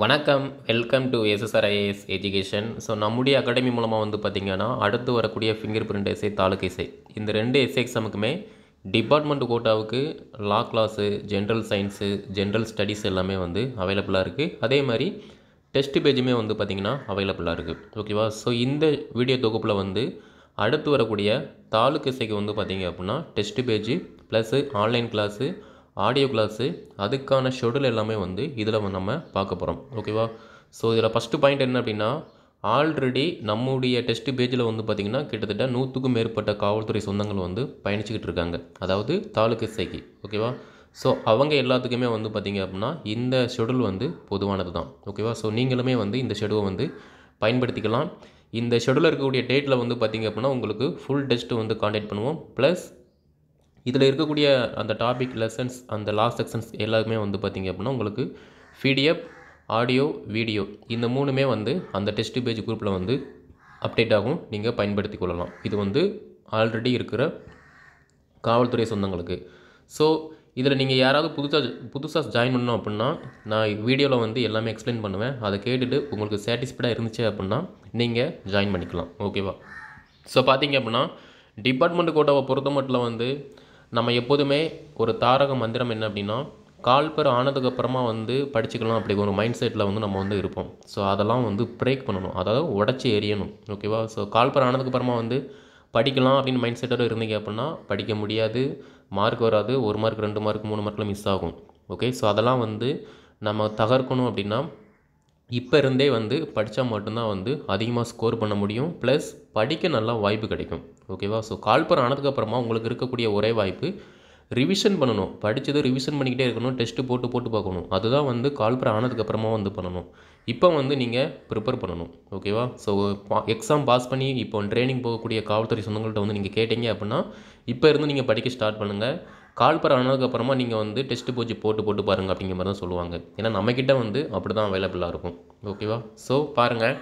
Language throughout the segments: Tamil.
வணக்கம் welcome to SSRIS education so நம்முடைய அகாடமி மூலமாக வந்து பார்த்திங்கன்னா அடுத்து வரக்கூடிய ஃபிங்கர் பிரிண்ட் எஸ்ஐ தாலுக்கு இசை இந்த ரெண்டு எஸ்ஐ எக்ஸாமுக்குமே டிபார்ட்மெண்ட் கோட்டாவுக்கு law class general science general studies எல்லாமே வந்து அவைலபிளாக இருக்குது அதே மாதிரி டெஸ்ட் பேஜுமே வந்து பார்த்திங்கன்னா அவைலபிளாக இருக்குது ஓகேவா ஸோ இந்த வீடியோ தொகுப்பில் வந்து அடுத்து வரக்கூடிய தாலுக்கு இசைக்கு வந்து பார்த்திங்க அப்படின்னா test page plus online class audio class அதுக்கான ஷெடியூல் எல்லாமே வந்து இதில் நம்ம பார்க்க போகிறோம் ஓகேவா ஸோ இதில் ஃபஸ்ட்டு பாயிண்ட் என்ன அப்படின்னா ஆல்ரெடி நம்முடைய டெஸ்ட் பேஜில் வந்து பார்த்திங்கன்னா கிட்டத்தட்ட நூற்றுக்கும் மேற்பட்ட காவல்துறை சொந்தங்கள் வந்து பயணிச்சுக்கிட்டு இருக்காங்க அதாவது தாலுக்கு சைக்கி ஓகேவா ஸோ அவங்க எல்லாத்துக்குமே வந்து பார்த்திங்க அப்படின்னா இந்த ஷெடியூல் வந்து பொதுவானது தான் ஓகேவா ஸோ நீங்களுமே வந்து இந்த ஷெடியூவை வந்து பயன்படுத்திக்கலாம் இந்த ஷெடியூலில் இருக்கக்கூடிய டேட்டில் வந்து பார்த்திங்க அப்படின்னா உங்களுக்கு ஃபுல் டெஸ்ட்டு வந்து காண்டாக்ட் பண்ணுவோம் ப்ளஸ் இதில் இருக்கக்கூடிய அந்த டாபிக் லெசன்ஸ் அந்த லாஸ்ட் செக்ஷன்ஸ் எல்லாமே வந்து பார்த்திங்க அப்படின்னா உங்களுக்கு பிடிஎஃப் ஆடியோ வீடியோ இந்த மூணுமே வந்து அந்த டெஸ்ட் பேஜ் குரூப்பில் வந்து அப்டேட் ஆகும் நீங்கள் பயன்படுத்தி கொள்ளலாம் இது வந்து ஆல்ரெடி இருக்கிற காவல்துறை சொந்தங்களுக்கு ஸோ இதில் நீங்கள் யாராவது புதுசாக புதுசாக ஜாயின் பண்ணோம் அப்படின்னா நான் வீடியோவில் வந்து எல்லாமே எக்ஸ்பிளைன் பண்ணுவேன் அதை கேட்டுட்டு உங்களுக்கு சாட்டிஸ்ஃபைடாக இருந்துச்சு அப்படின்னா நீங்கள் ஜாயின் பண்ணிக்கலாம் ஓகேவா ஸோ பார்த்தீங்க அப்படின்னா டிபார்ட்மெண்ட் கோட்டாவை பொறுத்த மட்டும் வந்து நம்ம எப்போதுமே ஒரு தாரக மந்திரம் என்ன அப்படின்னா கால்பர் ஆனதுக்கப்புறமா வந்து படிச்சுக்கலாம் அப்படி ஒரு மைண்ட் செட்டில் வந்து நம்ம வந்து இருப்போம் ஸோ அதெல்லாம் வந்து பிரேக் பண்ணணும் அதாவது உடச்சி எரியணும் ஓகேவா ஸோ கால்பர் ஆனதுக்கப்புறமா வந்து படிக்கலாம் அப்படின்னு மைண்ட் செட்டோட இருந்தீங்க அப்படின்னா படிக்க முடியாது மார்க் வராது ஒரு மார்க் ரெண்டு மார்க் மூணு மார்க்கில் மிஸ் ஆகும் ஓகே ஸோ அதெல்லாம் வந்து நம்ம தகர்க்கணும் அப்படின்னா இப்போ இருந்தே வந்து படித்தா மட்டும்தான் வந்து அதிகமாக ஸ்கோர் பண்ண முடியும் ப்ளஸ் படிக்க நல்லா வாய்ப்பு கிடைக்கும் ஓகேவா ஸோ கால்பர் ஆனதுக்கப்புறமா உங்களுக்கு இருக்கக்கூடிய ஒரே வாய்ப்பு ரிவிஷன் பண்ணணும் படித்தது ரிவிஷன் பண்ணிக்கிட்டே இருக்கணும் டெஸ்ட்டு போட்டு போட்டு பார்க்கணும் அதுதான் வந்து கால்பர் ஆனதுக்கப்புறமா வந்து பண்ணணும் இப்போ வந்து நீங்கள் ப்ரிப்பேர் பண்ணணும் ஓகேவா ஸோ எக்ஸாம் பாஸ் பண்ணி இப்போ ட்ரைனிங் போகக்கூடிய காவல்துறை சொந்தங்கள்கிட்ட வந்து நீங்கள் கேட்டீங்க அப்படின்னா இப்போ இருந்து நீங்கள் படிக்க ஸ்டார்ட் பண்ணுங்கள் கால்பர் ஆனதுக்கப்புறமா நீங்கள் வந்து டெஸ்ட்டு பூச்சி போட்டு போட்டு பாருங்கள் அப்படிங்கிற மாதிரி தான் சொல்லுவாங்க ஏன்னா நம்மக்கிட்ட வந்து அப்படி தான் அவைலபிளாக இருக்கும் ஓகேவா ஸோ பாருங்கள்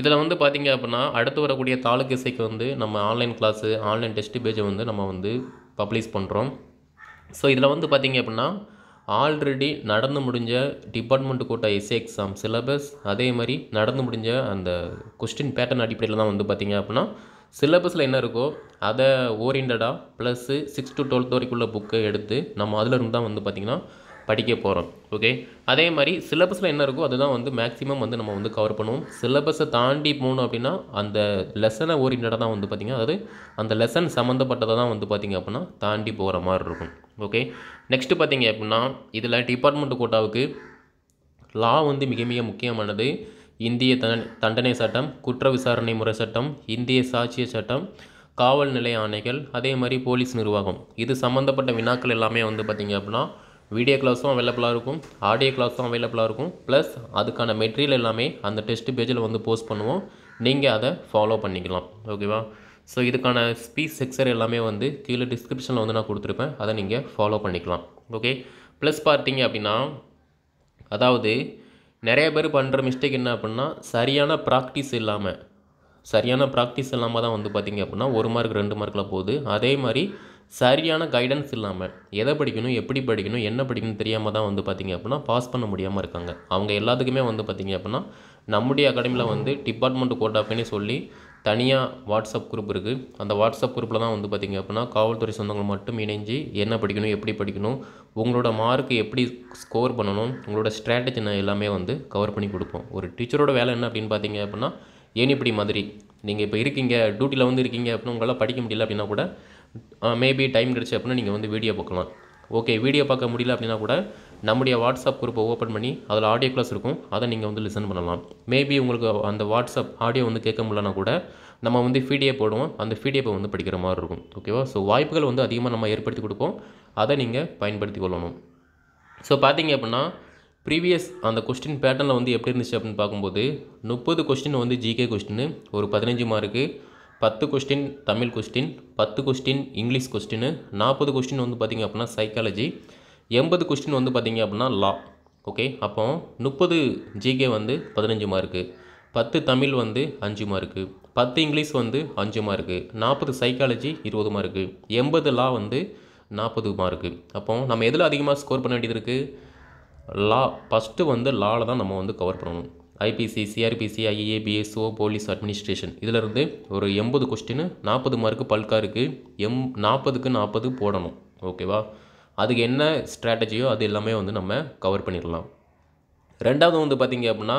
இதில் வந்து பார்த்திங்க அப்படின்னா அடுத்து வரக்கூடிய தாலுக்கு இசைக்கு வந்து நம்ம ஆன்லைன் கிளாஸு ஆன்லைன் டெஸ்ட் பேஜை வந்து நம்ம வந்து பப்ளிஷ் பண்ணுறோம் ஸோ இதில் வந்து பார்த்திங்க அப்படின்னா ஆல்ரெடி நடந்து முடிஞ்ச டிபார்ட்மெண்ட் கோட்டா இசை எக்ஸாம் சிலபஸ் அதே மாதிரி நடந்து முடிஞ்ச அந்த கொஸ்டின் பேட்டர்ன் அடிப்படையில் தான் வந்து பார்த்திங்க அப்படின்னா சிலபஸில் என்ன இருக்கோ அதை ஓரியன்டாக ப்ளஸ்ஸு சிக்ஸ் டு டுவெல்த் வரைக்குள்ள புக்கை எடுத்து நம்ம இருந்து தான் வந்து பார்த்திங்கன்னா படிக்க போகிறோம் ஓகே அதே மாதிரி சிலபஸில் என்ன இருக்கோ அதுதான் வந்து மேக்ஸிமம் வந்து நம்ம வந்து கவர் பண்ணுவோம் சிலபஸை தாண்டி போகணும் அப்படின்னா அந்த லெசனை ஓரியன்டாக தான் வந்து பார்த்திங்கன்னா அதாவது அந்த லெசன் சம்மந்தப்பட்டதை தான் வந்து பார்த்திங்க அப்படின்னா தாண்டி போகிற மாதிரி இருக்கும் ஓகே நெக்ஸ்ட்டு பார்த்திங்க அப்படின்னா இதில் டிபார்ட்மெண்ட் கோட்டாவுக்கு லா வந்து மிக மிக முக்கியமானது இந்திய தண்டனை சட்டம் குற்ற விசாரணை முறை சட்டம் இந்திய சாட்சிய சட்டம் காவல் நிலைய ஆணைகள் அதே மாதிரி போலீஸ் நிர்வாகம் இது சம்மந்தப்பட்ட வினாக்கள் எல்லாமே வந்து பார்த்திங்க அப்படின்னா வீடியோ கிளாஸும் அவைலபிளாக இருக்கும் ஆடியோ கிளாஸும் அவைலபிளாக இருக்கும் ப்ளஸ் அதுக்கான மெட்டீரியல் எல்லாமே அந்த டெஸ்ட் பேஜில் வந்து போஸ்ட் பண்ணுவோம் நீங்கள் அதை ஃபாலோ பண்ணிக்கலாம் ஓகேவா ஸோ இதுக்கான ஸ்பீச் செக்ஸர் எல்லாமே வந்து கீழே டிஸ்கிரிப்ஷனில் வந்து நான் கொடுத்துருப்பேன் அதை நீங்கள் ஃபாலோ பண்ணிக்கலாம் ஓகே ப்ளஸ் பார்த்தீங்க அப்படின்னா அதாவது நிறைய பேர் பண்ணுற மிஸ்டேக் என்ன அப்படின்னா சரியான ப்ராக்டிஸ் இல்லாமல் சரியான ப்ராக்டிஸ் இல்லாமல் தான் வந்து பார்த்திங்க அப்படின்னா ஒரு மார்க் ரெண்டு மார்க்கில் போகுது அதே மாதிரி சரியான கைடன்ஸ் இல்லாமல் எதை படிக்கணும் எப்படி படிக்கணும் என்ன படிக்கணும் தெரியாமல் தான் வந்து பார்த்திங்க அப்படின்னா பாஸ் பண்ண முடியாமல் இருக்காங்க அவங்க எல்லாத்துக்குமே வந்து பார்த்திங்க அப்படின்னா நம்முடைய அகாடமியில் வந்து டிபார்ட்மெண்ட் கோட்டாப்பின்னு சொல்லி தனியாக வாட்ஸ்அப் குரூப் இருக்குது அந்த வாட்ஸ்அப் குரூப்பில் தான் வந்து பார்த்திங்க அப்படின்னா காவல்துறை சொந்தங்கள் மட்டும் இணைஞ்சு என்ன படிக்கணும் எப்படி படிக்கணும் உங்களோட மார்க்கு எப்படி ஸ்கோர் பண்ணணும் உங்களோட ஸ்ட்ராட்டஜி நான் எல்லாமே வந்து கவர் பண்ணி கொடுப்போம் ஒரு டீச்சரோட வேலை என்ன அப்படின்னு பார்த்தீங்க அப்படின்னா ஏனிப்படி மாதிரி நீங்கள் இப்போ இருக்கீங்க டியூட்டியில் வந்து இருக்கீங்க அப்படின்னா உங்களால் படிக்க முடியல அப்படின்னா கூட மேபி டைம் கிடச்சி அப்படின்னா நீங்கள் வந்து வீடியோ பார்க்கலாம் ஓகே வீடியோ பார்க்க முடியல அப்படின்னா கூட நம்முடைய வாட்ஸ்அப் குரூப்பை ஓப்பன் பண்ணி அதில் ஆடியோ கிளாஸ் இருக்கும் அதை நீங்கள் வந்து லிசன் பண்ணலாம் மேபி உங்களுக்கு அந்த வாட்ஸ்அப் ஆடியோ வந்து கேட்க முடியலனா கூட நம்ம வந்து பிடிஎஃப் போடுவோம் அந்த ஃபீடியப்பை வந்து படிக்கிற மாதிரி இருக்கும் ஓகேவா ஸோ வாய்ப்புகள் வந்து அதிகமாக நம்ம ஏற்படுத்தி கொடுப்போம் அதை நீங்கள் பயன்படுத்தி கொள்ளணும் ஸோ பார்த்தீங்க அப்படின்னா ப்ரீவியஸ் அந்த கொஸ்டின் பேட்டர்னில் வந்து எப்படி இருந்துச்சு அப்படின்னு பார்க்கும்போது முப்பது கொஸ்டின் வந்து ஜிகே கொஸ்டின் ஒரு பதினஞ்சு மார்க்கு பத்து கொஸ்டின் தமிழ் கொஸ்டின் பத்து கொஸ்டின் இங்கிலீஷ் கொஸ்டின் நாற்பது கொஸ்டின் வந்து பார்த்திங்க அப்படின்னா சைக்காலஜி எண்பது கொஸ்டின் வந்து பார்த்திங்க அப்படின்னா லா ஓகே அப்போ முப்பது ஜிகே வந்து பதினஞ்சு மார்க்கு பத்து தமிழ் வந்து அஞ்சு மார்க்கு பத்து இங்கிலீஷ் வந்து அஞ்சு மார்க்கு நாற்பது சைக்காலஜி இருபது மார்க்கு எண்பது லா வந்து நாற்பது மார்க்கு அப்போ நம்ம எதில் அதிகமாக ஸ்கோர் பண்ண வேண்டியது இருக்குது லா ஃபஸ்ட்டு வந்து லாவில் தான் நம்ம வந்து கவர் பண்ணணும் IPC CrPC IA PSO police administration இதிலிருந்து ஒரு எண்பது கொஸ்டின் நாற்பது மார்க்கு பல்காக இருக்குது எம் நாற்பதுக்கு நாற்பது போடணும் ஓகேவா அதுக்கு என்ன ஸ்ட்ராட்டஜியோ அது எல்லாமே வந்து நம்ம கவர் பண்ணிடலாம் ரெண்டாவது வந்து பார்த்திங்க அப்படின்னா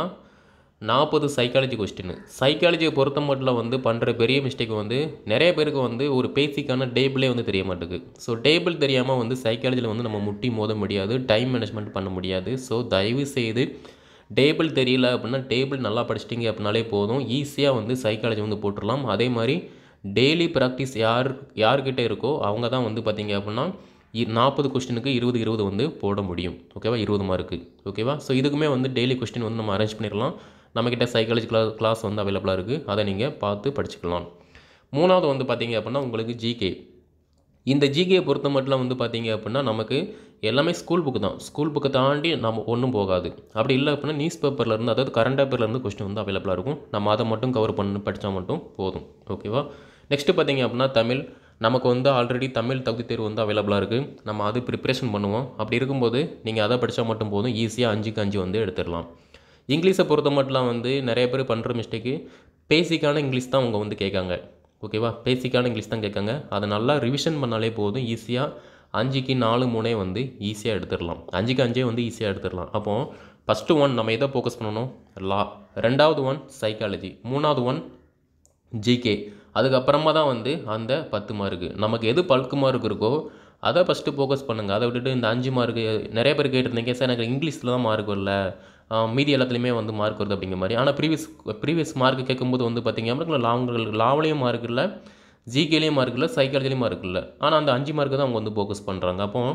நாற்பது சைக்காலஜி கொஸ்டின் சைக்காலஜியை பொறுத்த மட்டும் வந்து பண்ணுற பெரிய மிஸ்டேக் வந்து நிறைய பேருக்கு வந்து ஒரு பேசிக்கான டேபிளே வந்து தெரிய மாட்டேங்குது ஸோ டேபிள் தெரியாமல் வந்து சைக்காலஜியில் வந்து நம்ம முட்டி மோத முடியாது டைம் மேனேஜ்மெண்ட் பண்ண முடியாது ஸோ தயவு செய்து டேபிள் தெரியல அப்படின்னா டேபிள் நல்லா படிச்சிட்டிங்க அப்படின்னாலே போதும் ஈஸியாக வந்து சைக்காலஜி வந்து போட்டுடலாம் அதே மாதிரி டெய்லி ப்ராக்டிஸ் யார் யார்கிட்ட இருக்கோ அவங்க தான் வந்து பார்த்திங்க அப்படின்னா நாற்பது கொஸ்டினுக்கு இருபது இருபது வந்து போட முடியும் ஓகேவா இருபது மார்க்கு ஓகேவா ஸோ இதுக்குமே வந்து டெய்லி கொஸ்டின் வந்து நம்ம அரேஞ்ச் பண்ணிடலாம் நம்மக்கிட்ட சைக்காலஜி கிளா கிளாஸ் வந்து அவைலபிளாக இருக்குது அதை நீங்கள் பார்த்து படிச்சுக்கலாம் மூணாவது வந்து பார்த்தீங்க அப்படின்னா உங்களுக்கு ஜிகே இந்த ஜிகேயை பொறுத்த மட்டும் வந்து பார்த்தீங்க அப்படின்னா நமக்கு எல்லாமே ஸ்கூல் புக்கு தான் ஸ்கூல் புக்கை தாண்டி நம்ம ஒன்றும் போகாது அப்படி இல்லை அப்படின்னா நியூஸ் பேப்பர்லேருந்து அதாவது கரண்ட் பேப்பர்லேருந்து கொஸ்டின் வந்து அவைலபிளாக இருக்கும் நம்ம அதை மட்டும் கவர் பண்ணி படித்தா மட்டும் போதும் ஓகேவா நெக்ஸ்ட்டு பார்த்தீங்க அப்படின்னா தமிழ் நமக்கு வந்து ஆல்ரெடி தமிழ் தகுதி தேர்வு வந்து அவைலபிளாக இருக்குது நம்ம அது ப்ரிப்ரேஷன் பண்ணுவோம் அப்படி இருக்கும்போது நீங்கள் அதை படித்தா மட்டும் போதும் ஈஸியாக அஞ்சுக்கு அஞ்சு வந்து எடுத்துடலாம் இங்கிலீஷை பொறுத்த மட்டும்லாம் வந்து நிறைய பேர் பண்ணுற மிஸ்டேக்கு பேசிக்கான இங்கிலீஷ் தான் அவங்க வந்து கேட்காங்க ஓகேவா பேசிக்கான இங்கிலீஷ் தான் கேட்காங்க அதை நல்லா ரிவிஷன் பண்ணாலே போதும் ஈஸியாக அஞ்சுக்கு நாலு மூணே வந்து ஈஸியாக எடுத்துடலாம் அஞ்சுக்கு அஞ்சே வந்து ஈஸியாக எடுத்துடலாம் அப்போது ஃபஸ்ட்டு ஒன் நம்ம எதை ஃபோக்கஸ் பண்ணணும் லா ரெண்டாவது ஒன் சைக்காலஜி மூணாவது ஒன் ஜிகே அதுக்கப்புறமா தான் வந்து அந்த பத்து மார்க்கு நமக்கு எது பல்க்கு மார்க் இருக்கோ அதை ஃபஸ்ட்டு ஃபோக்கஸ் பண்ணுங்கள் அதை விட்டுட்டு இந்த அஞ்சு மார்க்கு நிறைய பேர் கேட்டிருந்தீங்க சார் எனக்கு இங்கிலீஷில் தான் மார்க் வரல மீதி எல்லாத்துலேயுமே வந்து மார்க் வருது அப்படிங்கிற மாதிரி ஆனால் ப்ரீவியஸ் ப்ரீவியஸ் மார்க் கேட்கும்போது வந்து பார்த்திங்கன்னா லாங் லாவலையும் லாவிலையும் மார்க் இல்லை ஜிகேலேயும் மார்க் இல்லை சைக்காலஜிலையும் மார்க் இல்லை ஆனால் அந்த அஞ்சு மார்க்கு தான் அவங்க வந்து ஃபோக்கஸ் பண்ணுறாங்க அப்போது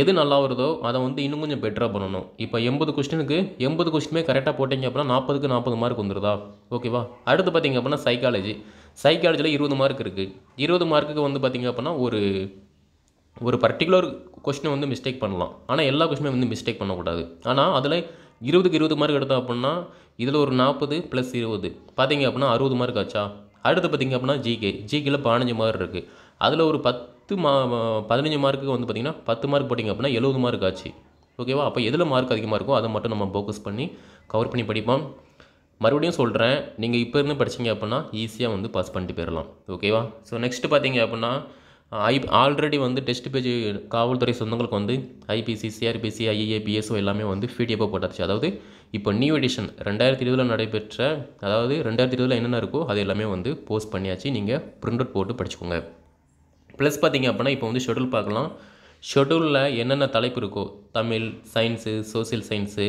எது நல்லா வருதோ அதை வந்து இன்னும் கொஞ்சம் பெட்டராக பண்ணணும் இப்போ எண்பது கொஸ்டினுக்கு எண்பது கொஸ்டினுமே கரெக்டாக போட்டிங்க அப்படின்னா நாற்பதுக்கு நாற்பது மார்க் வந்துருதா ஓகேவா அடுத்து பார்த்திங்க அப்படின்னா சைக்காலஜி சைக்காலஜியில் இருபது மார்க் இருக்குது இருபது மார்க்குக்கு வந்து பார்த்திங்க அப்படின்னா ஒரு ஒரு பர்டிகுலர் கொஷினை வந்து மிஸ்டேக் பண்ணலாம் ஆனால் எல்லா கொஷினும் வந்து மிஸ்டேக் பண்ணக்கூடாது ஆனால் அதில் இருபதுக்கு இருபது மார்க் எடுத்தோம் அப்படின்னா இதில் ஒரு நாற்பது ப்ளஸ் இருபது பார்த்திங்க அப்படின்னா அறுபது மார்க் ஆச்சா அடுத்து பார்த்திங்க அப்படின்னா ஜிகே ஜிகேல பதினஞ்சு மார்க் இருக்குது அதில் ஒரு பத்து மா பதினஞ்சு மார்க்குக்கு வந்து பார்த்திங்கன்னா பத்து மார்க் போட்டிங்க அப்படின்னா எழுபது மார்க் ஆச்சு ஓகேவா அப்போ எதில் மார்க் அதிகமாக இருக்கோ அதை மட்டும் நம்ம ஃபோக்கஸ் பண்ணி கவர் பண்ணி படிப்போம் மறுபடியும் சொல்கிறேன் நீங்கள் இப்போ இருந்து படிச்சிங்க அப்படின்னா ஈஸியாக வந்து பாஸ் பண்ணிட்டு போயிடலாம் ஓகேவா ஸோ நெக்ஸ்ட்டு பார்த்தீங்க அப்படின்னா ஐ ஆல்ரெடி வந்து டெஸ்ட் பேஜ் காவல்துறை சொந்தங்களுக்கு வந்து ஐபிசி சிஆர்பிசி ஐஏஏ பிஎஸ்ஓ எல்லாமே வந்து பிடிஎஃபோ போட்டாச்சு அதாவது இப்போ நியூ எடிஷன் ரெண்டாயிரத்தி இருபதில் நடைபெற்ற அதாவது ரெண்டாயிரத்தி இருபதில் என்னென்ன இருக்கோ அது எல்லாமே வந்து போஸ்ட் பண்ணியாச்சு நீங்கள் பிரிண்ட் அவுட் போட்டு படிச்சுக்கோங்க ப்ளஸ் பார்த்திங்க அப்படின்னா இப்போ வந்து ஷெடியூல் பார்க்கலாம் ஷெடியூலில் என்னென்ன தலைப்பு இருக்கோ Tamil science social science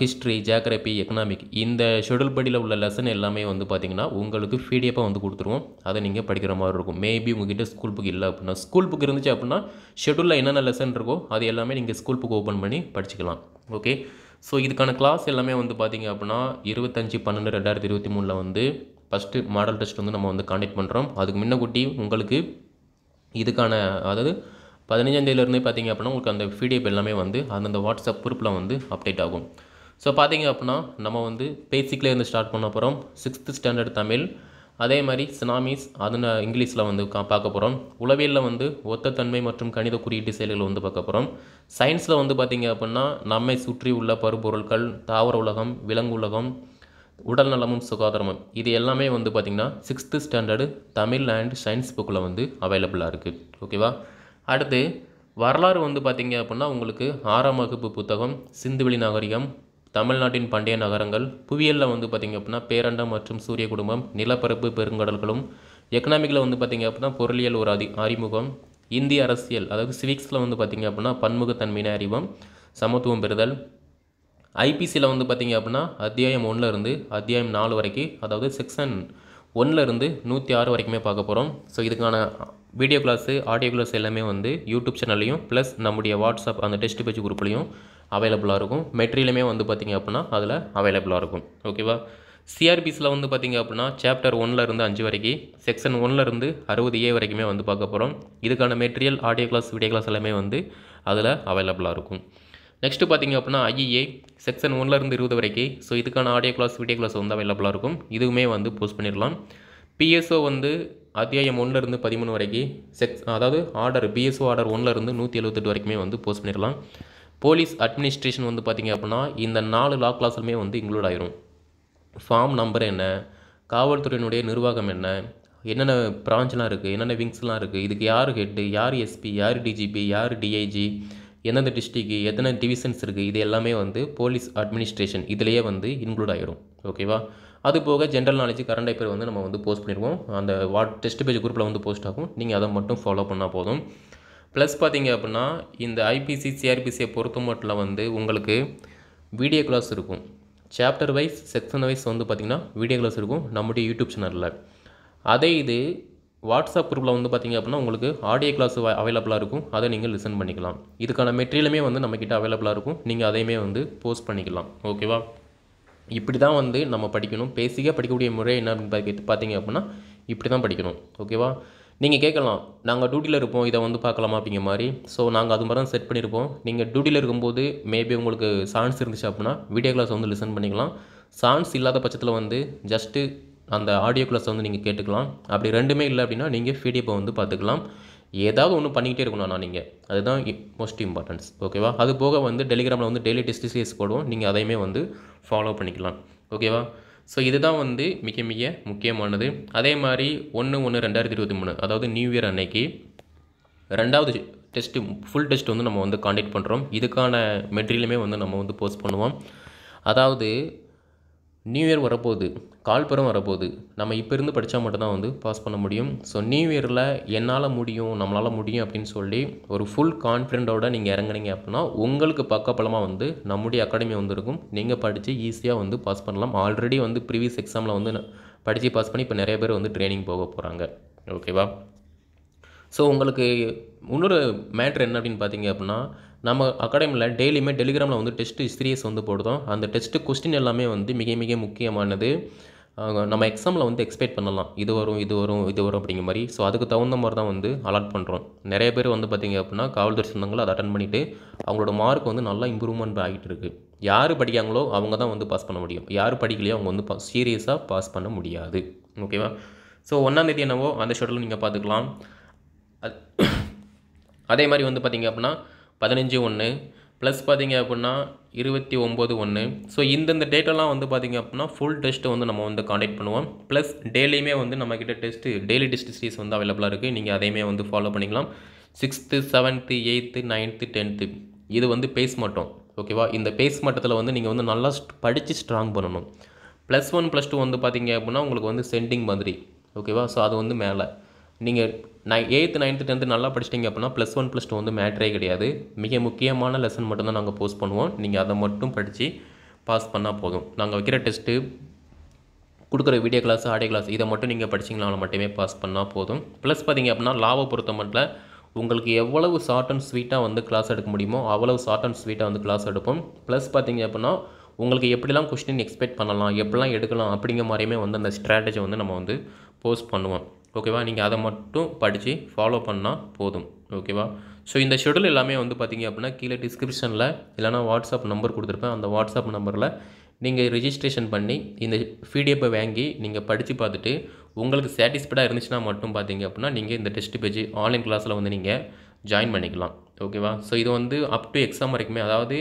history geography economic இந்த ஷெடியூல் படியில் உள்ள லெசன் எல்லாமே வந்து பார்த்திங்கன்னா உங்களுக்கு பிடிஎஃபாக வந்து கொடுத்துருவோம் அதை நீங்கள் படிக்கிற மாதிரி இருக்கும் மேபி உங்ககிட்ட ஸ்கூல் புக் இல்லை அப்படின்னா ஸ்கூல் புக் இருந்துச்சு அப்படின்னா ஷெடியூலில் என்னென்ன லெசன் இருக்கோ அது எல்லாமே நீங்கள் ஸ்கூல் புக் ஓப்பன் பண்ணி படிச்சுக்கலாம் ஓகே ஸோ இதுக்கான கிளாஸ் எல்லாமே வந்து பார்த்திங்க அப்படின்னா இருபத்தஞ்சி பன்னெண்டு ரெண்டாயிரத்தி இருபத்தி மூணில் வந்து ஃபஸ்ட்டு மாடல் டெஸ்ட் வந்து நம்ம வந்து காண்டக்ட் பண்ணுறோம் அதுக்கு முன்னக்கூட்டி உங்களுக்கு இதுக்கான அதாவது பதினஞ்சாந்தேதியிலேருந்தே பார்த்திங்க அப்படின்னா உங்களுக்கு அந்த பிடிஎஃப் எல்லாமே வந்து அந்தந்த வாட்ஸ்அப் குரூப்பில் வந்து அப்டேட் ஆகும் ஸோ பார்த்திங்க அப்படின்னா நம்ம வந்து பேசிக்லேருந்து ஸ்டார்ட் பண்ண போகிறோம் சிக்ஸ்த்து ஸ்டாண்டர்ட் தமிழ் அதே மாதிரி சினாமிஸ் அதுன்னு இங்கிலீஷில் வந்து கா பார்க்க போகிறோம் உளவியலில் வந்து ஒத்தத்தன்மை மற்றும் கணித குறியீட்டு செயல்களை வந்து பார்க்க போகிறோம் சயின்ஸில் வந்து பார்த்திங்க அப்படின்னா நம்மை சுற்றி உள்ள பருப்பொருட்கள் தாவர உலகம் விலங்கு உலகம் உடல் நலமும் சுகாதாரமும் இது எல்லாமே வந்து பார்த்திங்கன்னா sixth standard Tamil and science புக்கில் வந்து அவைலபிளாக இருக்குது ஓகேவா அடுத்து வரலாறு வந்து பார்த்திங்க அப்படின்னா உங்களுக்கு ஆறாம் வகுப்பு புத்தகம் சிந்துவெளி நாகரிகம் தமிழ்நாட்டின் பண்டைய நகரங்கள் புவியியலில் வந்து பார்த்திங்க அப்படின்னா பேரண்டம் மற்றும் சூரிய குடும்பம் நிலப்பரப்பு பெருங்கடல்களும் எக்கனாமிக்கில் வந்து பார்த்திங்க அப்படின்னா பொருளியல் ஒரு அதி அறிமுகம் இந்திய அரசியல் அதாவது சிவிக்ஸில் வந்து பார்த்திங்க அப்படின்னா பன்முகத்தன்மையின அறிவம் சமத்துவம் பெறுதல் ஐபிசியில் வந்து பார்த்திங்க அப்படின்னா அத்தியாயம் ஒன்றுலேருந்து அத்தியாயம் நாலு வரைக்கும் அதாவது செக்ஷன் ஒன்றுலேருந்து நூற்றி ஆறு வரைக்குமே பார்க்க போகிறோம் ஸோ இதுக்கான வீடியோ கிளாஸு ஆடியோ கிளாஸ் எல்லாமே வந்து யூடியூப் சேனல்லையும் ப்ளஸ் நம்முடைய வாட்ஸ்அப் அந்த டெஸ்ட் பேஜ் குரூப்லையும் அவைலபிளாக இருக்கும் மெட்ரிலுமே வந்து பார்த்திங்க அப்படின்னா அதில் அவைலபிளாக இருக்கும் ஓகேவா சிஆர்பிஸில் வந்து பார்த்திங்க அப்படின்னா சாப்டர் ஒன்லேருந்து அஞ்சு வரைக்கும் செக்ஷன் ஒன்லேருந்து அறுபது ஏ வரைக்குமே வந்து பார்க்க போகிறோம் இதுக்கான material audio class video class எல்லாமே வந்து அதில் அவைலபிளாக இருக்கும் நெக்ஸ்ட்டு பார்த்திங்க அப்படின்னா ஐஏஏ செக்ஷன் e ஒன்லேருந்து இருபது வரைக்கும் ஸோ இதுக்கான ஆடியோ கிளாஸ் வீடியோ கிளாஸ் வந்து அவைலபிளாக இருக்கும் இதுவுமே வந்து போஸ்ட் பண்ணிடலாம் பிஎஸ்ஓ வந்து அத்தியாயம் ஒன்றுலேருந்து பதிமூணு வரைக்கும் செக்ஸ் அதாவது ஆர்டர் பிஎஸ்ஓ ஆர்டர் ஒன்றுலேருந்து நூற்றி எழுபத்தெட்டு வரைக்குமே வந்து போஸ்ட் பண்ணிடலாம் போலீஸ் அட்மினிஸ்ட்ரேஷன் வந்து பார்த்திங்க அப்படின்னா இந்த நாலு லா கிளாஸுமே வந்து இன்க்ளூட் ஆயிரும் ஃபார்ம் நம்பர் என்ன காவல்துறையினுடைய நிர்வாகம் என்ன என்னென்ன பிரான்ச்லாம் இருக்குது என்னென்ன விங்ஸ்லாம் இருக்குது இதுக்கு யார் ஹெட்டு யார் எஸ்பி யார் டிஜிபி யார் டிஐஜி எந்தெந்த டிஸ்ட்ரிக்கு எத்தனை டிவிஷன்ஸ் இருக்குது இது எல்லாமே வந்து போலீஸ் அட்மினிஸ்ட்ரேஷன் இதிலேயே வந்து இன்க்ளூட் ஆகிடும் ஓகேவா அது போக ஜென்ரல் நாலேஜ் கரண்ட் அஃபேர் வந்து நம்ம வந்து போஸ்ட் பண்ணிடுவோம் அந்த வாட் டெஸ்ட் பேஜ் குரூப்பில் வந்து போஸ்ட் ஆகும் நீங்கள் அதை மட்டும் ஃபாலோ பண்ணால் போதும் ப்ளஸ் பார்த்திங்க அப்படின்னா இந்த ஐபிசி சிஆர்பிசியை பொறுத்த மட்டும் வந்து உங்களுக்கு வீடியோ கிளாஸ் இருக்கும் சாப்டர் வைஸ் செக்ஷன் வைஸ் வந்து பார்த்திங்கன்னா வீடியோ கிளாஸ் இருக்கும் நம்முடைய யூடியூப் சேனலில் அதே இது வாட்ஸ்அப் குரூப்பில் வந்து பார்த்திங்க அப்படின்னா உங்களுக்கு ஆடியோ கிளாஸ் அவைலபிளாக இருக்கும் அதை நீங்கள் லிசன் பண்ணிக்கலாம் இதுக்கான மெட்டீரியலுமே வந்து நம்மக்கிட்ட அவைலபிளாக இருக்கும் நீங்கள் அதையுமே வந்து போஸ்ட் பண்ணிக்கலாம் ஓகேவா இப்படி தான் வந்து நம்ம படிக்கணும் பேசிக்காக படிக்கக்கூடிய முறை என்ன அப்படின்னு பார்த்திங்க அப்படின்னா இப்படி தான் படிக்கணும் ஓகேவா நீங்கள் கேட்கலாம் நாங்கள் டியூட்டியில் இருப்போம் இதை வந்து பார்க்கலாமா அப்படிங்கிற மாதிரி ஸோ நாங்கள் அது மாதிரி தான் செட் பண்ணியிருப்போம் நீங்கள் டியூட்டியில் இருக்கும்போது மேபி உங்களுக்கு சான்ஸ் இருந்துச்சு அப்படின்னா வீடியோ கிளாஸ் வந்து லிசன் பண்ணிக்கலாம் சான்ஸ் இல்லாத பட்சத்தில் வந்து ஜஸ்ட்டு அந்த ஆடியோ கிளாஸ் வந்து நீங்கள் கேட்டுக்கலாம் அப்படி ரெண்டுமே இல்லை அப்படின்னா நீங்கள் பிடிஎஃபை வந்து பார்த்துக்கலாம் ஏதாவது ஒன்று பண்ணிக்கிட்டே இருக்கணும் நான் நீங்கள் அதுதான் மோஸ்ட் இம்பார்ட்டன்ஸ் ஓகேவா அது போக வந்து டெலிகிராமில் வந்து டெய்லி டெஸ்டிசிஎஸ் போடுவோம் நீங்கள் அதையுமே வந்து ஃபாலோ பண்ணிக்கலாம் ஓகேவா ஸோ இதுதான் வந்து மிக மிக முக்கியமானது அதே மாதிரி ஒன்று ஒன்று ரெண்டாயிரத்தி இருபத்தி மூணு அதாவது நியூ இயர் அன்னைக்கு ரெண்டாவது டெஸ்ட்டு ஃபுல் டெஸ்ட் வந்து நம்ம வந்து காண்டக்ட் பண்ணுறோம் இதுக்கான மெட்டீரியலுமே வந்து நம்ம வந்து போஸ்ட் பண்ணுவோம் அதாவது நியூ இயர் வரப்போகுது கால்பெரும் வரப்போகுது நம்ம இப்போ இருந்து படித்தா மட்டும்தான் வந்து பாஸ் பண்ண முடியும் ஸோ நியூ இயரில் என்னால் முடியும் நம்மளால் முடியும் அப்படின்னு சொல்லி ஒரு ஃபுல் கான்ஃபிடென்ட்டோட நீங்கள் இறங்குனீங்க அப்படின்னா உங்களுக்கு பக்கப்பலமாக வந்து நம்முடைய அகாடமி வந்துருக்கும் நீங்கள் படித்து ஈஸியாக வந்து பாஸ் பண்ணலாம் ஆல்ரெடி வந்து ப்ரீவியஸ் எக்ஸாமில் வந்து படித்து பாஸ் பண்ணி இப்போ நிறைய பேர் வந்து ட்ரைனிங் போக போகிறாங்க ஓகேவா ஸோ உங்களுக்கு இன்னொரு மேட்ரு என்ன அப்படின்னு பார்த்தீங்க அப்படின்னா நம்ம அகாடமியில் டெய்லியுமே டெலிகிராமில் வந்து டெஸ்ட் சீரியஸ் வந்து போடுறோம் அந்த டெஸ்ட்டு கொஸ்டின் எல்லாமே வந்து மிக மிக முக்கியமானது நம்ம எக்ஸாமில் வந்து எக்ஸ்பெக்ட் பண்ணலாம் இது வரும் இது வரும் இது வரும் அப்படிங்கிற மாதிரி ஸோ அதுக்கு தகுந்த மாதிரி தான் வந்து அலாட் பண்ணுறோம் நிறைய பேர் வந்து பார்த்திங்க அப்படின்னா காவல்துறை சொந்தங்கள் அதை அட்டன் பண்ணிவிட்டு அவங்களோட மார்க் வந்து நல்லா இம்ப்ரூவ்மெண்ட் ஆகிட்டு இருக்குது யார் படிக்காங்களோ அவங்க தான் வந்து பாஸ் பண்ண முடியும் யார் படிக்கலையோ அவங்க வந்து சீரியஸாக பாஸ் பண்ண முடியாது ஓகேவா ஸோ ஒன்றாந்தேதி என்னவோ அந்த ஷெடியூல் நீங்கள் பார்த்துக்கலாம் அதே மாதிரி வந்து பார்த்திங்க அப்படின்னா பதினஞ்சு ஒன்று ப்ளஸ் பார்த்திங்க அப்படின்னா இருபத்தி ஒம்பது ஒன்று ஸோ இந்தந்த டேட்டெல்லாம் வந்து பார்த்திங்க அப்படின்னா ஃபுல் டெஸ்ட்டை வந்து நம்ம வந்து காண்டக்ட் பண்ணுவோம் ப்ளஸ் டெய்லியுமே வந்து நம்மக்கிட்ட டெஸ்ட்டு டெய்லி டெஸ்ட் சீரீஸ் வந்து அவைலபிளாக இருக்குது நீங்கள் அதையுமே வந்து ஃபாலோ பண்ணிக்கலாம் sixth seventh eighth ninth tenth இது வந்து பேஸ் மட்டும் ஓகேவா இந்த பேஸ் மட்டத்தில் வந்து நீங்கள் வந்து நல்லா படித்து ஸ்ட்ராங் பண்ணணும் ப்ளஸ் ஒன் ப்ளஸ் டூ வந்து பார்த்திங்க அப்படின்னா உங்களுக்கு வந்து சென்டிங் மாதிரி ஓகேவா ஸோ அது வந்து மேலே நீங்கள் நான் எயித்து நைன்த்து டென்த்து நல்லா படிச்சிட்டிங்க அப்படின்னா ப்ளஸ் ஒன் ப்ளஸ் டூ வந்து மேட்ரே கிடையாது மிக முக்கியமான லெசன் மட்டும்தான் நாங்கள் போஸ்ட் பண்ணுவோம் நீங்கள் அதை மட்டும் படித்து பாஸ் பண்ணால் போதும் நாங்கள் வைக்கிற டெஸ்ட்டு கொடுக்குற வீடியோ கிளாஸ் ஆடியோ கிளாஸ் இதை மட்டும் நீங்கள் படிச்சிங்கனால மட்டுமே பாஸ் பண்ணால் போதும் ப்ளஸ் பார்த்திங்க அப்படின்னா லாபம் பொறுத்த மட்டும் உங்களுக்கு எவ்வளவு ஷார்ட் அண்ட் ஸ்வீட்டாக வந்து கிளாஸ் எடுக்க முடியுமோ அவ்வளவு ஷார்ட் அண்ட் ஸ்வீட்டாக வந்து கிளாஸ் எடுப்போம் ப்ளஸ் பார்த்திங்க அப்படின்னா உங்களுக்கு எப்படிலாம் கொஸ்டின் எக்ஸ்பெக்ட் பண்ணலாம் எப்படிலாம் எடுக்கலாம் அப்படிங்கிற மாதிரியுமே வந்து அந்த ஸ்ட்ராட்டஜி வந்து நம்ம வந்து போஸ்ட் பண்ணுவோம் ஓகேவா நீங்கள் அதை மட்டும் படித்து ஃபாலோ பண்ணால் போதும் ஓகேவா ஸோ இந்த ஷெடியூல் எல்லாமே வந்து பார்த்திங்க அப்படின்னா கீழே டிஸ்கிரிப்ஷனில் இல்லைனா வாட்ஸ்அப் நம்பர் கொடுத்துருப்பேன் அந்த வாட்ஸ்அப் நம்பரில் நீங்கள் ரிஜிஸ்ட்ரேஷன் பண்ணி இந்த பிடிஎப்பை வாங்கி நீங்கள் படித்து பார்த்துட்டு உங்களுக்கு சாட்டிஸ்ஃபைடாக இருந்துச்சுன்னா மட்டும் பார்த்தீங்க அப்படின்னா நீங்கள் இந்த டெஸ்ட் பேஜ் ஆன்லைன் கிளாஸில் வந்து நீங்கள் ஜாயின் பண்ணிக்கலாம் ஓகேவா ஸோ இது வந்து அப் டு எக்ஸாம் வரைக்குமே அதாவது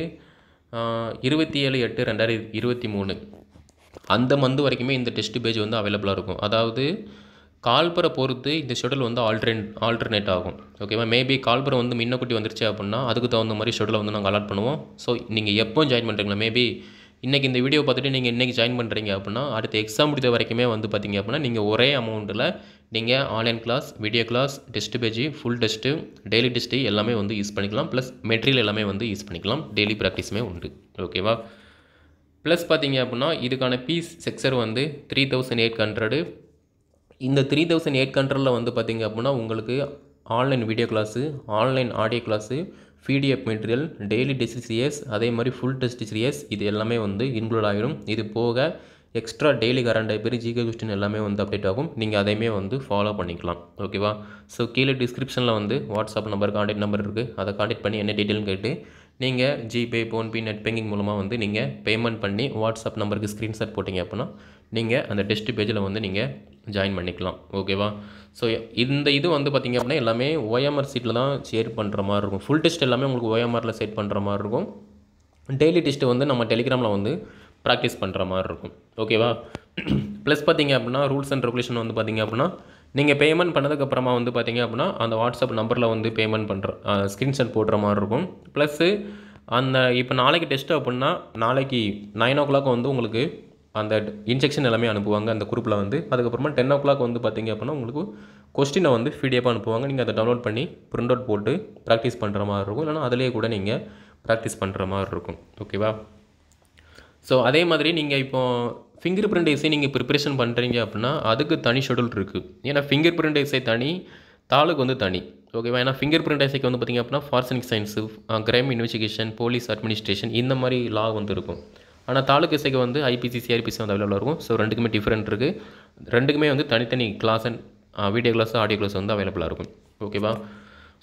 இருபத்தி ஏழு எட்டு ரெண்டாயிரத்தி இருபத்தி மூணு அந்த மந்த் வரைக்குமே இந்த டெஸ்ட் பேஜ் வந்து அவைலபிளாக இருக்கும் அதாவது கால்பரை பொறுத்து இந்த ஷெடியூல் வந்து ஆல்டர்னே ஆல்டர்னேட் ஆகும் ஓகேவா மேபி கால்பரை வந்து முன்னக்குட்டி வந்துருச்சு அப்படின்னா அதுக்கு தகுந்த மாதிரி ஷெடியூலை வந்து நாங்கள் அலாட் பண்ணுவோம் ஸோ நீங்கள் எப்போ ஜாயின் பண்ணுறீங்களா மேபி இன்றைக்கி இந்த வீடியோ பார்த்துட்டு நீங்கள் இன்றைக்கி ஜாயின் பண்ணுறீங்க அப்படின்னா அடுத்த எக்ஸாம் முடித்த வரைக்குமே வந்து பார்த்திங்க அப்படின்னா நீங்கள் ஒரே அமௌண்ட்டில் நீங்கள் online class video class test page full test daily test எல்லாமே வந்து யூஸ் பண்ணிக்கலாம் ப்ளஸ் மெட்டீரியல் எல்லாமே வந்து யூஸ் பண்ணிக்கலாம் டெய்லி ப்ராக்டிஸுமே உண்டு ஓகேவா ப்ளஸ் பார்த்திங்க அப்படின்னா இதுக்கான பீஸ் செக்ஸர் வந்து த்ரீ தௌசண்ட் எயிட் ஹண்ட்ரடு இந்த த்ரீ தௌசண்ட் எயிட் கண்ட்ரலில் வந்து பார்த்திங்க அப்படின்னா உங்களுக்கு online video class online audio class PDF material daily test சிஎஸ் அதே மாதிரி ஃபுல் டெஸ்ட் சிஎஸ் இது எல்லாமே வந்து இன்க்ளூட் ஆகிடும் இது போக extra daily current affairs GK question எல்லாமே வந்து அப்டேட் ஆகும் நீங்கள் அதையுமே வந்து ஃபாலோ பண்ணிக்கலாம் ஓகேவா ஸோ கீழே டிஸ்கிரிப்ஷனில் வந்து வாட்ஸ்அப் நம்பர் காண்டாக்ட் நம்பர் இருக்குது அதை காண்டாக்ட் பண்ணி என்ன டீட்டெயில்னு கேட்டு நீங்கள் ஜிபே ஃபோன்பே நெட் பேங்கிங் மூலமாக வந்து நீங்கள் பேமெண்ட் பண்ணி வாட்ஸ்அப் நம்பருக்கு ஸ்க்ரீன்ஷாட் போட்டிங்க அப்படின்னா நீங்கள் அந்த டெஸ்ட் பேஜில் வந்து நீங்கள் ஜாயின் பண்ணிக்கலாம் ஓகேவா ஸோ இந்த இது வந்து பார்த்திங்க அப்படின்னா எல்லாமே ஓஎம்ஆர் சீட்டில் தான் ஷேர் பண்ணுற மாதிரி இருக்கும் ஃபுல் டெஸ்ட் எல்லாமே உங்களுக்கு ஓஎம்ஆரில் செட் பண்ணுற மாதிரி இருக்கும் டெய்லி டெஸ்ட்டு வந்து நம்ம டெலிகிராமில் வந்து ப்ராக்டிஸ் பண்ணுற மாதிரி இருக்கும் ஓகேவா ப்ளஸ் பார்த்திங்க அப்படின்னா ரூல்ஸ் அண்ட் ரெகுலேஷன் வந்து பார்த்திங்க அப்படின்னா நீங்கள் பேமெண்ட் பண்ணதுக்கப்புறமா வந்து பார்த்தீங்க அப்படின்னா அந்த வாட்ஸ்அப் நம்பரில் வந்து பேமெண்ட் பண்ணுற ஸ்க்ரீன்ஷாட் போடுற மாதிரி இருக்கும் ப்ளஸ்ஸு அந்த இப்போ நாளைக்கு டெஸ்ட் அப்படின்னா நாளைக்கு நைன் ஓ கிளாக் வந்து உங்களுக்கு அந்த இன்ஜெக்ஷன் எல்லாமே அனுப்புவாங்க அந்த குரூப்பில் வந்து அதுக்கப்புறமா டென் ஓ கிளாக் வந்து பார்த்திங்க அப்படின்னா உங்களுக்கு கொஸ்டினை வந்து பிடிஎஃபாக அனுப்புவாங்க நீங்கள் அதை டவுன்லோட் பண்ணி ப்ரிண்ட் அவுட் போட்டு ப்ராக்டிஸ் பண்ணுற மாதிரி இருக்கும் இல்லைனா அதிலேயே கூட நீங்கள் ப்ராக்டிஸ் பண்ணுற மாதிரி இருக்கும் ஓகேவா ஸோ அதே மாதிரி நீங்கள் இப்போது ஃபிங்கர் பிரிண்ட் இசை நீங்கள் ப்ரிப்ரேஷன் பண்ணுறீங்க அப்படின்னா அதுக்கு தனி ஷெடியூல் இருக்குது ஏன்னா ஃபிங்கர் பிரிண்ட் இசை தனி தாளுக்கு வந்து தனி ஓகேவா ஏன்னா ஃபிங்கர் பிரிண்ட் இசைக்கு வந்து பார்த்திங்க அப்படின்னா forensic science crime investigation police administration இந்த மாதிரி லா வந்து இருக்கும் ஆனால் தாலுக்கு இசைக்கு வந்து ஐபிசி சிஆர்பிசி வந்து அவைலபிளாக இருக்கும் ஸோ ரெண்டுக்குமே டிஃப்ரெண்ட் இருக்குது ரெண்டுக்குமே வந்து தனித்தனி class and video class audio class வந்து அவைலபிளாக இருக்கும் ஓகேவா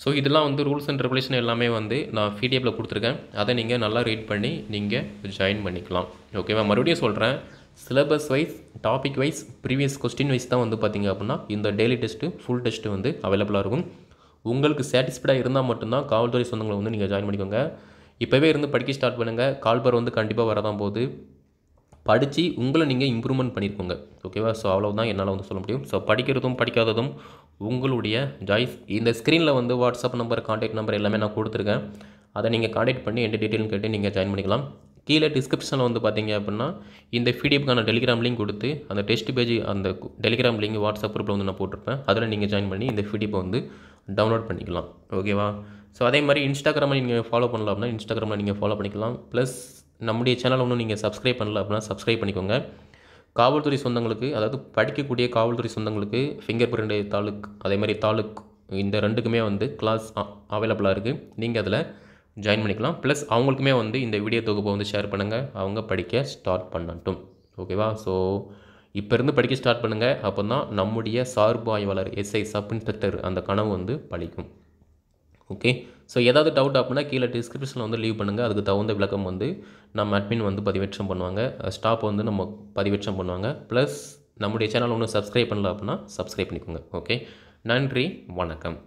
ஸோ இதெல்லாம் வந்து ரூல்ஸ் அண்ட் ரெகுலேஷன் எல்லாமே வந்து நான் பிடிஎஃபில் கொடுத்துருக்கேன் அதை நீங்கள் நல்லா ரீட் பண்ணி நீங்கள் ஜாயின் பண்ணிக்கலாம் ஓகேவா மறுபடியும் சொல்கிறேன் syllabus wise topic wise previous question wise தான் வந்து பார்த்திங்க அப்படின்னா இந்த டெய்லி டெஸ்ட்டு ஃபுல் டெஸ்ட்டு வந்து அவைலபிளாக இருக்கும் உங்களுக்கு சாட்டிஸ்ஃபைடாக இருந்தால் மட்டும்தான் காவல்துறை சொந்தங்களை வந்து நீங்கள் ஜாயின் பண்ணிக்கோங்க இப்போவே இருந்து படிக்க ஸ்டார்ட் பண்ணுங்கள் கால்பர் வந்து கண்டிப்பாக வரதான் போகுது படித்து உங்களை நீங்கள் இம்ப்ரூவ்மெண்ட் பண்ணியிருக்கோங்க ஓகேவா ஸோ அவ்வளோ தான் என்னால் வந்து சொல்ல முடியும் ஸோ படிக்கிறதும் படிக்காததும் உங்களுடைய ஜாய்ஸ் இந்த ஸ்க்ரீனில் வந்து வாட்ஸ்அப் நம்பர் காண்டாக்ட் நம்பர் எல்லாமே நான் கொடுத்துருக்கேன் அதை நீங்கள் காண்டாக்ட் பண்ணி எந்த டீட்டெயில் கேட்டு நீங்கள் ஜாயின் பண்ணிக்கலாம் கீழே டிஸ்கிரிப்ஷனில் வந்து பார்த்தீங்க அப்படின்னா இந்த ஃபீடியப்புக்கான டெலிகிராம் லிங்க் கொடுத்து அந்த டெஸ்ட் பேஜ் அந்த டெலிகிராம் லிங்க் வாட்ஸ்அப் குரூப்பில் வந்து நான் போட்டிருப்பேன் அதில் நீங்கள் ஜாயின் பண்ணி இந்த ஃபீடியப்பை வந்து டவுன்லோட் பண்ணிக்கலாம் ஓகேவா ஸோ அதே மாதிரி இன்ஸ்டாகிராமில் நீங்கள் ஃபாலோ பண்ணலாம் அப்படின்னா இன்ஸ்டாகிராமில் நீங்கள் ஃபாலோ பண்ணிக்கலாம் ப்ளஸ் நம்முடைய சேனல் ஒன்றும் நீங்கள் சப்ஸ்கிரைப் பண்ணல அப்படின்னா சப்ஸ்கிரைப் பண்ணிக்கோங்க காவல்துறை சொந்தங்களுக்கு அதாவது படிக்கக்கூடிய காவல்துறை சொந்தங்களுக்கு ஃபிங்கர் பிரிண்ட் தாலுக் அதே மாதிரி தாலுக் இந்த ரெண்டுக்குமே வந்து கிளாஸ் அவைலபிளாக இருக்குது நீங்கள் அதில் ஜாயின் பண்ணிக்கலாம் ப்ளஸ் அவங்களுக்குமே வந்து இந்த வீடியோ தொகுப்பை வந்து ஷேர் பண்ணுங்கள் அவங்க படிக்க ஸ்டார்ட் பண்ணட்டும் ஓகேவா ஸோ இப்போ இருந்து படிக்க ஸ்டார்ட் பண்ணுங்கள் அப்போ தான் நம்முடைய சார்பு ஆய்வாளர் எஸ்ஐ சப் இன்ஸ்பெக்டர் அந்த கனவு வந்து பழிக்கும் ஓகே ஸோ ஏதாவது டவுட் அப்படின்னா கீழே டிஸ்கிரிப்ஷனில் வந்து லீவ் பண்ணுங்கள் அதுக்கு தகுந்த விளக்கம் வந்து நம்ம அட்மின் வந்து பதிவேற்றம் பண்ணுவாங்க ஸ்டாப் வந்து நம்ம பதிவேற்றம் பண்ணுவாங்க ப்ளஸ் நம்முடைய சேனல் ஒன்று சப்ஸ்கிரைப் பண்ணல அப்படின்னா சப்ஸ்கிரைப் பண்ணிக்கோங்க ஓகே நன்றி வணக்கம்